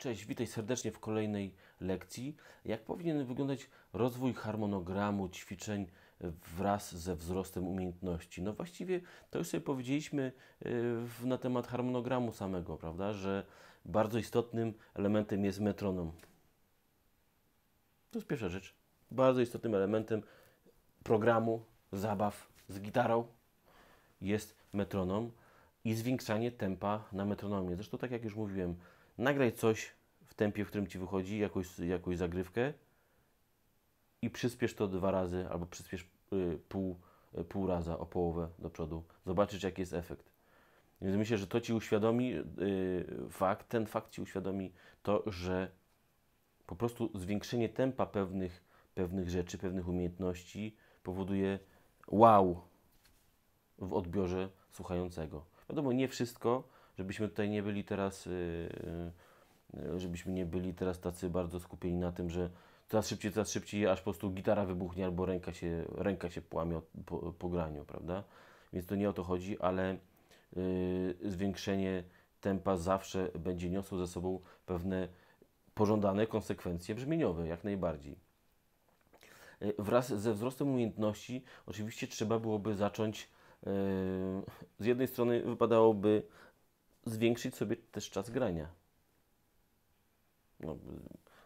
Cześć, witaj serdecznie w kolejnej lekcji. Jak powinien wyglądać rozwój harmonogramu ćwiczeń wraz ze wzrostem umiejętności? No właściwie to już sobie powiedzieliśmy y, na temat harmonogramu samego, prawda, że bardzo istotnym elementem jest metronom. To jest pierwsza rzecz. Bardzo istotnym elementem programu zabaw z gitarą jest metronom i zwiększanie tempa na metronomie. Zresztą tak jak już mówiłem, nagraj coś w tempie, w którym Ci wychodzi, jakąś, jakąś zagrywkę i przyspiesz to dwa razy albo przyspiesz y, pół, y, pół raza, o połowę do przodu. Zobaczysz, jaki jest efekt. Więc myślę, że to Ci uświadomi y, fakt, ten fakt Ci uświadomi to, że po prostu zwiększenie tempa pewnych, pewnych rzeczy, pewnych umiejętności powoduje wow w odbiorze słuchającego. Wiadomo, nie wszystko, żebyśmy tutaj nie byli teraz, y, y, żebyśmy nie byli teraz tacy bardzo skupieni na tym, że coraz szybciej, coraz szybciej, aż po prostu gitara wybuchnie albo ręka się, ręka się płamie po, po graniu, prawda? Więc to nie o to chodzi, ale y, zwiększenie tempa zawsze będzie niosło ze sobą pewne pożądane konsekwencje brzmieniowe, jak najbardziej. Wraz ze wzrostem umiejętności, oczywiście trzeba byłoby zacząć. Z jednej strony wypadałoby zwiększyć sobie też czas grania. No,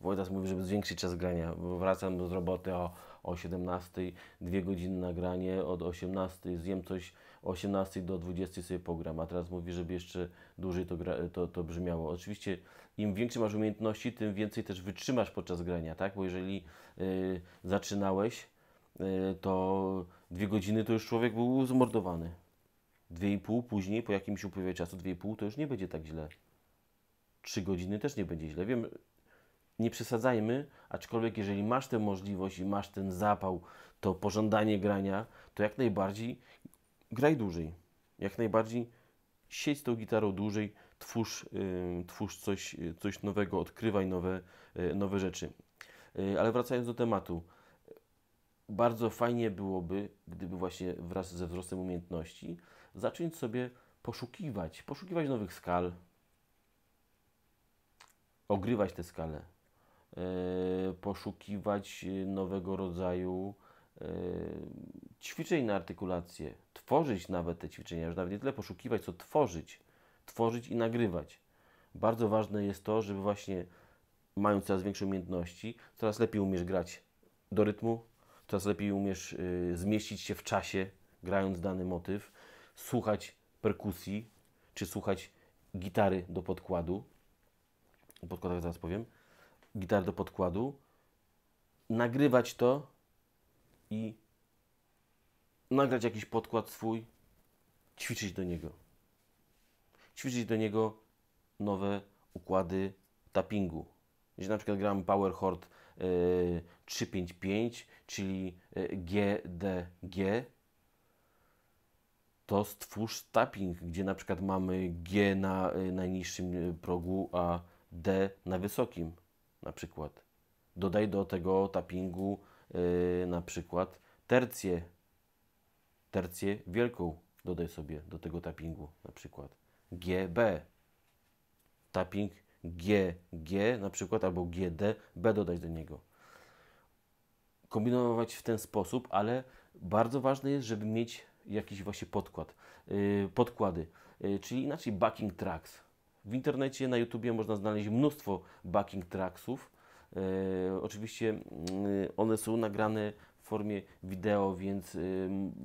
Wojtas mówi, żeby zwiększyć czas grania, wracam z roboty o, o 17, dwie godziny nagranie, od 18 zjem coś, 18 do 20 sobie pogram, a teraz mówi, żeby jeszcze dłużej to, gra, to, to brzmiało. Oczywiście im większe masz umiejętności, tym więcej też wytrzymasz podczas grania, tak? Bo jeżeli y, zaczynałeś, y, to dwie godziny to już człowiek był zmordowany. 2,5 później, po jakimś upływie czasu, 2,5 to już nie będzie tak źle. 3 godziny też nie będzie źle. Wiem, nie przesadzajmy, aczkolwiek jeżeli masz tę możliwość i masz ten zapał, to pożądanie grania, to jak najbardziej graj dłużej. Jak najbardziej siedź tą gitarą dłużej, twórz, yy, twórz coś, coś nowego, odkrywaj nowe, yy, nowe rzeczy. Yy, ale wracając do tematu, bardzo fajnie byłoby, gdyby właśnie wraz ze wzrostem umiejętności zacząć sobie poszukiwać, poszukiwać nowych skal, ogrywać te skale, poszukiwać e, nowego rodzaju e, ćwiczeń na artykulację, tworzyć nawet te ćwiczenia, już nawet nie tyle poszukiwać, co tworzyć, tworzyć i nagrywać. Bardzo ważne jest to, żeby właśnie mając coraz większe umiejętności, coraz lepiej umiesz grać do rytmu, coraz lepiej umiesz e, zmieścić się w czasie, grając dany motyw, słuchać perkusji, czy słuchać gitary do podkładu. O zaraz powiem. gitary do podkładu. Nagrywać to i nagrać jakiś podkład swój, ćwiczyć do niego. Ćwiczyć do niego nowe układy tappingu. Jeśli na przykład gram Power Chord 355, e, czyli e, G, D, G, to stwórz tapping, gdzie na przykład mamy G na y, najniższym y, progu, a D na wysokim na przykład. Dodaj do tego tappingu yy, na przykład tercję, tercję wielką dodaj sobie do tego tappingu na przykład. GB, tapping GG na przykład albo GD, B dodać do niego. Kombinować w ten sposób, ale bardzo ważne jest, żeby mieć jakiś właśnie podkład, y, podkłady, y, czyli inaczej backing tracks. W internecie, na YouTubie można znaleźć mnóstwo backing tracksów. Y, oczywiście mm, one są nagrane w formie wideo, więc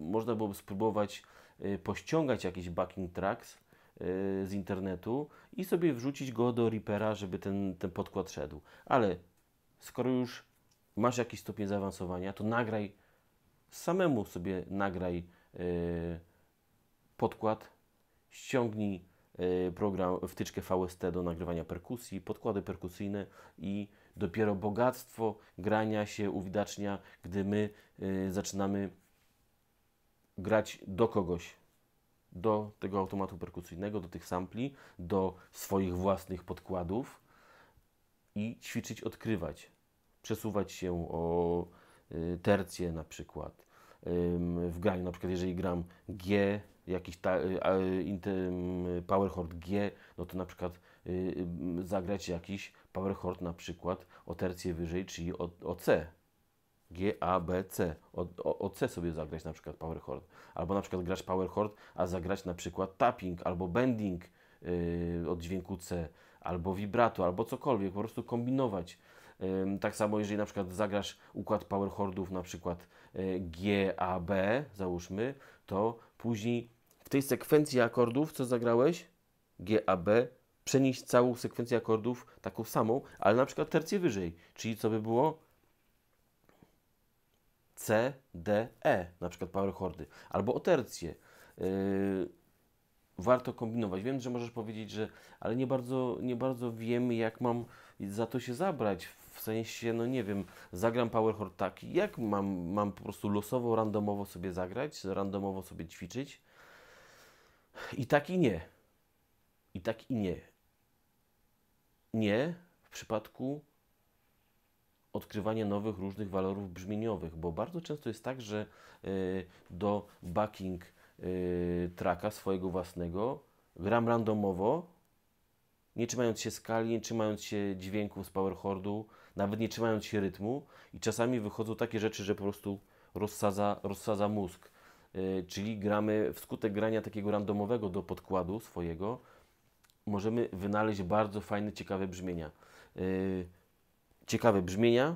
można byłoby spróbować pościągać jakieś backing tracks z internetu i sobie wrzucić go do Reapera, żeby ten, ten podkład szedł. Ale skoro już masz jakiś stopień zaawansowania, to nagraj samemu sobie nagraj Y, podkład, ściągnij y, program, wtyczkę VST do nagrywania perkusji, podkłady perkusyjne i dopiero bogactwo grania się uwidacznia, gdy my y, zaczynamy grać do kogoś, do tego automatu perkusyjnego, do tych sampli, do swoich własnych podkładów i ćwiczyć, odkrywać, przesuwać się o tercję na przykład, w graniu. Na przykład jeżeli gram G, jakiś ta, y, y, Horde G, no to na przykład y, zagrać jakiś power Horde na przykład o tercję wyżej, czyli o, o C. G, A, B, C. O, o, o, C sobie zagrać na przykład power Horde. Albo na przykład grasz Horde, a zagrać na przykład tapping albo bending od dźwięku C, albo vibrato, albo cokolwiek, po prostu kombinować. tak samo jeżeli na przykład zagrasz układ power Hordów, na przykład GAB, załóżmy, to później w tej sekwencji akordów, co zagrałeś, GAB, przenieść całą sekwencję akordów taką samą, ale na przykład tercję wyżej. Czyli co by było? C, D, E, na przykład power chordy, albo o tercję. Yy, warto kombinować. Wiem, że możesz powiedzieć, że ale nie bardzo, nie bardzo wiem, jak mam za to się zabrać sensie, no nie wiem, zagram power chord tak jak mam, mam po prostu losowo, randomowo sobie zagrać, randomowo sobie ćwiczyć. I tak i nie. I tak i nie. Nie w przypadku odkrywania nowych, różnych walorów brzmieniowych, bo bardzo często jest tak, że y, do backing y, tracka swojego własnego gram randomowo, nie trzymając się skali, nie trzymając się dźwięków z powerchordu, nawet nie trzymając się rytmu i czasami wychodzą takie rzeczy, że po prostu rozsadza, rozsadza mózg. E, czyli gramy, wskutek grania takiego randomowego do podkładu swojego, możemy wynaleźć bardzo fajne, ciekawe brzmienia. E, ciekawe brzmienia,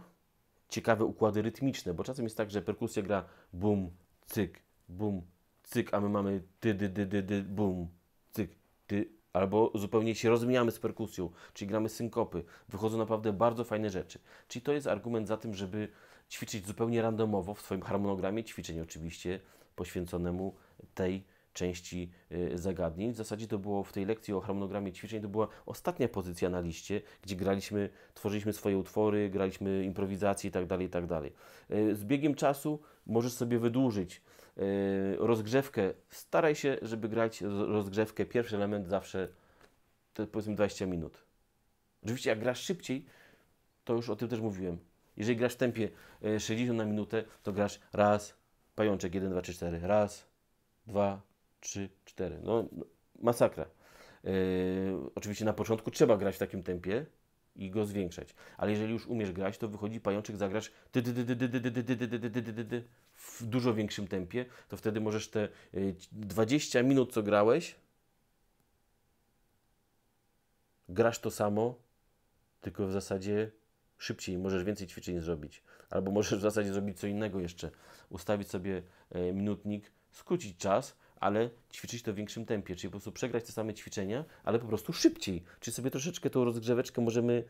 ciekawe układy rytmiczne, bo czasem jest tak, że perkusja gra bum, cyk, bum, cyk, a my mamy ty, dy, dy, dy, dy, bum, cyk, ty, albo zupełnie się rozmijamy z perkusją, czyli gramy synkopy. Wychodzą naprawdę bardzo fajne rzeczy. Czyli to jest argument za tym, żeby ćwiczyć zupełnie randomowo w swoim harmonogramie ćwiczeń oczywiście poświęconemu tej części y, zagadnień. W zasadzie to było w tej lekcji o harmonogramie ćwiczeń, to była ostatnia pozycja na liście, gdzie graliśmy, tworzyliśmy swoje utwory, graliśmy improwizacje itd., tak itd. Tak y, z biegiem czasu możesz sobie wydłużyć rozgrzewkę, staraj się, żeby grać rozgrzewkę, pierwszy element zawsze to powiedzmy 20 minut. Oczywiście jak grasz szybciej, to już o tym też mówiłem. Jeżeli grasz w tempie 60 na minutę, to grasz raz, pajączek 1, 2, 3, 4, raz, 2, 3, 4. No, masakra. Yy, oczywiście na początku trzeba grać w takim tempie i go zwiększać, ale jeżeli już umiesz grać, to wychodzi pajączek, zagrasz w dużo większym tempie, to wtedy możesz te 20 y, minut, co grałeś, grasz to samo, tylko w zasadzie szybciej, możesz więcej ćwiczeń zrobić. Albo możesz w zasadzie zrobić co innego jeszcze. Ustawić sobie e, minutnik, skrócić czas, ale ćwiczyć to w większym tempie, czyli po prostu przegrać te same ćwiczenia, ale po prostu szybciej. Czyli sobie troszeczkę tą rozgrzeweczkę możemy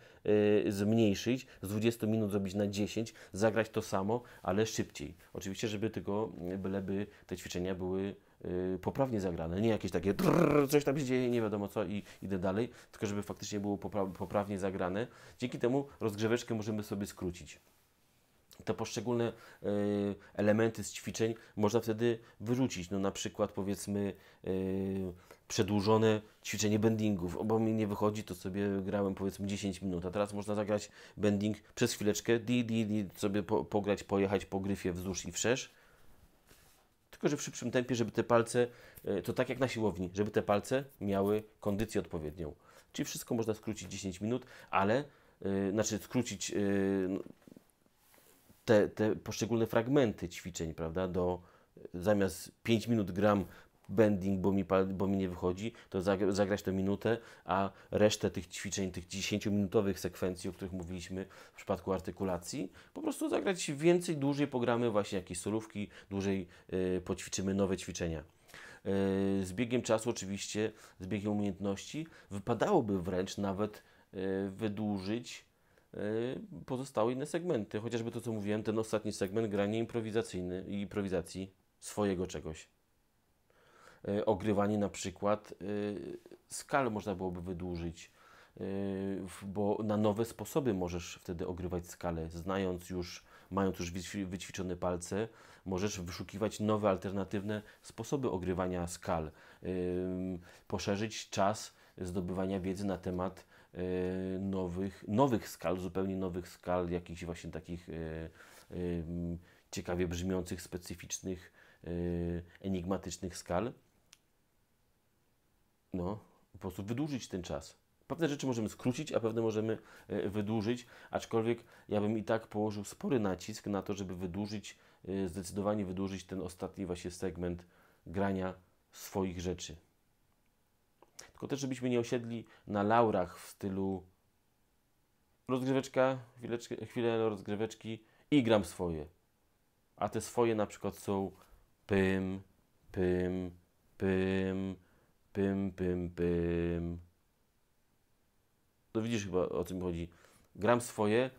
e, zmniejszyć, z 20 minut zrobić na 10, zagrać to samo, ale szybciej. Oczywiście, żeby tylko, e, byleby te ćwiczenia były e, poprawnie zagrane, nie jakieś takie drrr, coś tam się dzieje, nie wiadomo co i idę dalej, tylko żeby faktycznie było popra poprawnie zagrane. Dzięki temu rozgrzeweczkę możemy sobie skrócić te poszczególne e, elementy z ćwiczeń można wtedy wyrzucić. No na przykład powiedzmy e, przedłużone ćwiczenie bendingów, bo mi nie wychodzi, to sobie grałem powiedzmy 10 minut, a teraz można zagrać bending przez chwileczkę, di, di, di sobie po, pograć, pojechać po gryfie wzdłuż i wszerz. Tylko, że w szybszym tempie, żeby te palce, e, to tak jak na siłowni, żeby te palce miały kondycję odpowiednią. Czyli wszystko można skrócić 10 minut, ale, znaczy skrócić no, te, te poszczególne fragmenty ćwiczeń, prawda, do zamiast 5 minut gram bending, bo mi, bo mi nie wychodzi, to zagrać tę minutę, a resztę tych ćwiczeń, tych 10-minutowych sekwencji, o których mówiliśmy w przypadku artykulacji, po prostu zagrać więcej, dłużej pogramy właśnie jakieś solówki, dłużej y, poćwiczymy nowe ćwiczenia. Y, z biegiem czasu oczywiście, z biegiem umiejętności wypadałoby wręcz nawet y, wydłużyć Y, pozostały inne segmenty. Chociażby to, co mówiłem, ten ostatni segment, granie improwizacyjne i improwizacji swojego czegoś. Y, ogrywanie na przykład y, skal można byłoby wydłużyć, bo na nowe sposoby możesz wtedy ogrywać skalę, znając już, mając już wyćwiczone palce, możesz wyszukiwać nowe, alternatywne sposoby ogrywania skal, poszerzyć czas zdobywania wiedzy na temat E, nowych, nowych skal, zupełnie nowych skal, jakichś właśnie takich e, e, ciekawie brzmiących, specyficznych, enigmatycznych skal. No, po prostu wydłużyć ten czas. Pewne rzeczy możemy skrócić, a pewne możemy wydłużyć, aczkolwiek ja bym i tak położył spory nacisk na to, żeby wydłużyć, zdecydowanie wydłużyć ten ostatni właśnie segment grania swoich rzeczy. Tylko też, żebyśmy nie osiedli na laurach w stylu rozgryweczka, chwileczkę, chwilę rozgryweczki i gram swoje. A te swoje na przykład są pym, pym, pym, pym, pym, pym. To no widzisz chyba o czym chodzi. Gram swoje,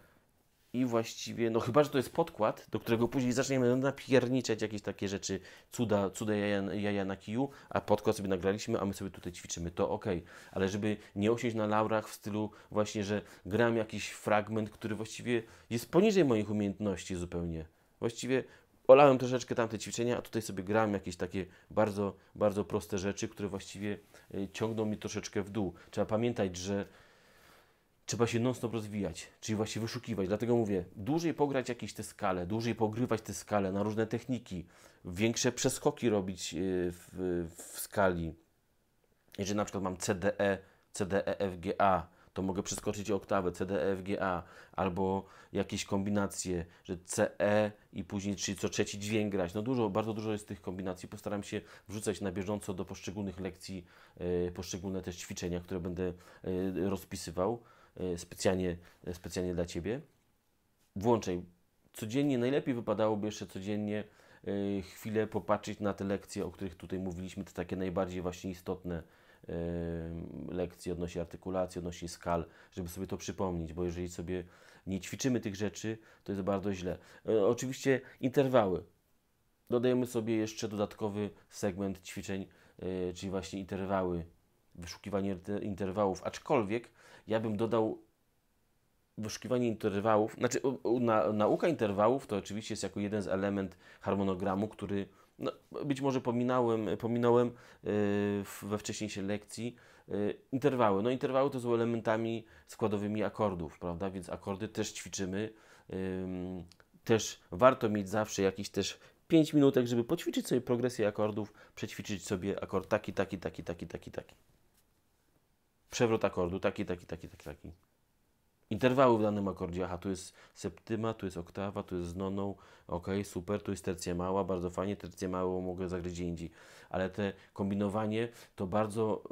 i właściwie, no chyba, że to jest podkład, do którego później zaczniemy napierniczać jakieś takie rzeczy, cuda, cuda jaja, jaja na kiju, a podkład sobie nagraliśmy, a my sobie tutaj ćwiczymy, to ok, ale żeby nie osiąść na laurach w stylu właśnie, że gram jakiś fragment, który właściwie jest poniżej moich umiejętności zupełnie. Właściwie olałem troszeczkę tamte ćwiczenia, a tutaj sobie gram jakieś takie bardzo, bardzo proste rzeczy, które właściwie e, ciągną mi troszeczkę w dół. Trzeba pamiętać, że trzeba się non-stop rozwijać, czyli właśnie wyszukiwać. Dlatego mówię, dłużej pograć jakieś te skale, dłużej pogrywać te skale na różne techniki, większe przeskoki robić y, w, w skali. Jeżeli na przykład mam CDE, CDEFGA, to mogę przeskoczyć oktawę CDEFGA albo jakieś kombinacje, że CE i później czyli co trzeci dźwięk grać. No dużo, bardzo dużo jest tych kombinacji. Postaram się wrzucać na bieżąco do poszczególnych lekcji, y, poszczególne też ćwiczenia, które będę y, rozpisywał. E, specjalnie, e, specjalnie dla Ciebie. Włączaj codziennie, najlepiej wypadałoby jeszcze codziennie e, chwilę popatrzeć na te lekcje, o których tutaj mówiliśmy, te takie najbardziej właśnie istotne lekcje odnośnie artykulacji, odnośnie skal, żeby sobie to przypomnieć, bo jeżeli sobie nie ćwiczymy tych rzeczy, to jest bardzo źle. Oczywiście interwały. Dodajemy sobie jeszcze dodatkowy segment ćwiczeń, czyli właśnie interwały wyszukiwanie interwałów, aczkolwiek ja bym dodał wyszukiwanie interwałów, znaczy na, nauka interwałów to oczywiście jest jako jeden z element harmonogramu, który no, być może pominąłem, pominąłem yy, we wcześniejszej lekcji yy, interwały. No interwały to są elementami składowymi akordów, prawda? Więc akordy też ćwiczymy. Yy, też warto mieć zawsze jakieś też 5 minutek, żeby poćwiczyć sobie progresję akordów, przećwiczyć sobie akord taki, taki, taki, taki, taki, taki. Przewrót akordu, taki, taki, taki, taki, taki. Interwały w danym akordzie. Aha, tu jest septyma, tu jest oktawa, tu jest z noną. Ok, super, tu jest tercja mała, bardzo fajnie. Tercję małą mogę zagrać gdzie indziej. Ale te kombinowanie, to bardzo,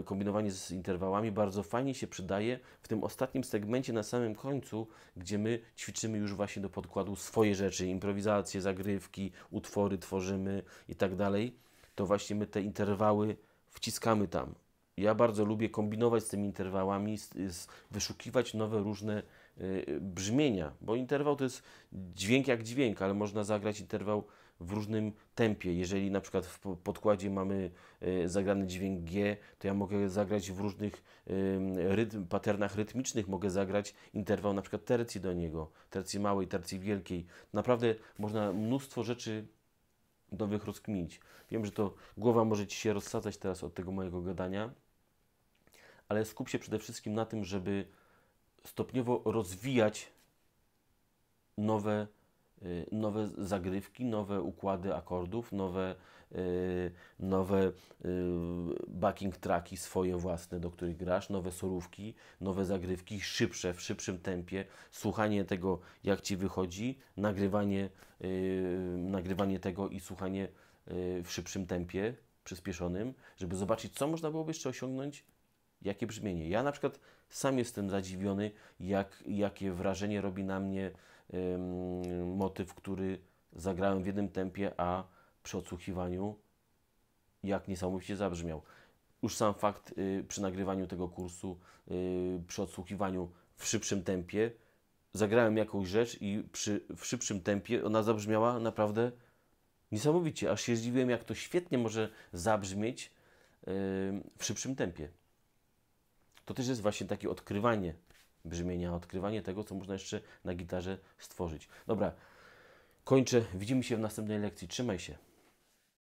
y, kombinowanie z interwałami bardzo fajnie się przydaje w tym ostatnim segmencie na samym końcu, gdzie my ćwiczymy już właśnie do podkładu swoje rzeczy, improwizacje, zagrywki, utwory tworzymy i tak dalej. To właśnie my te interwały wciskamy tam ja bardzo lubię kombinować z tymi interwałami, z, z, wyszukiwać nowe różne y, brzmienia, bo interwał to jest dźwięk jak dźwięk, ale można zagrać interwał w różnym tempie. Jeżeli na przykład w podkładzie mamy y, zagrany dźwięk G, to ja mogę zagrać w różnych rytm, patternach rytmicznych, mogę zagrać interwał na przykład tercji do niego, tercji małej, tercji wielkiej. Naprawdę można mnóstwo rzeczy do rozkminić. Wiem, że to głowa może Ci się rozsadzać teraz od tego mojego gadania, ale skup się przede wszystkim na tym, żeby stopniowo rozwijać nowe, y, nowe zagrywki, nowe układy akordów, nowe Y, nowe y, backing tracki swoje własne, do których grasz, nowe surówki, nowe zagrywki, szybsze, w szybszym tempie, słuchanie tego, jak Ci wychodzi, nagrywanie, y, nagrywanie tego i słuchanie w szybszym tempie, przyspieszonym, żeby zobaczyć, co można byłoby jeszcze osiągnąć, jakie brzmienie. Ja na przykład sam jestem zadziwiony, jak, jakie wrażenie robi na mnie motyw, który zagrałem w jednym tempie, a przy odsłuchiwaniu, jak niesamowicie zabrzmiał. Już sam fakt y, przy nagrywaniu tego kursu, y, przy odsłuchiwaniu w szybszym tempie, zagrałem jakąś rzecz i przy, w szybszym tempie ona zabrzmiała naprawdę niesamowicie. Aż się zdziwiłem, jak to świetnie może zabrzmieć y, w szybszym tempie. To też jest właśnie takie odkrywanie brzmienia, odkrywanie tego, co można jeszcze na gitarze stworzyć. Dobra, kończę. Widzimy się w następnej lekcji. Trzymaj się.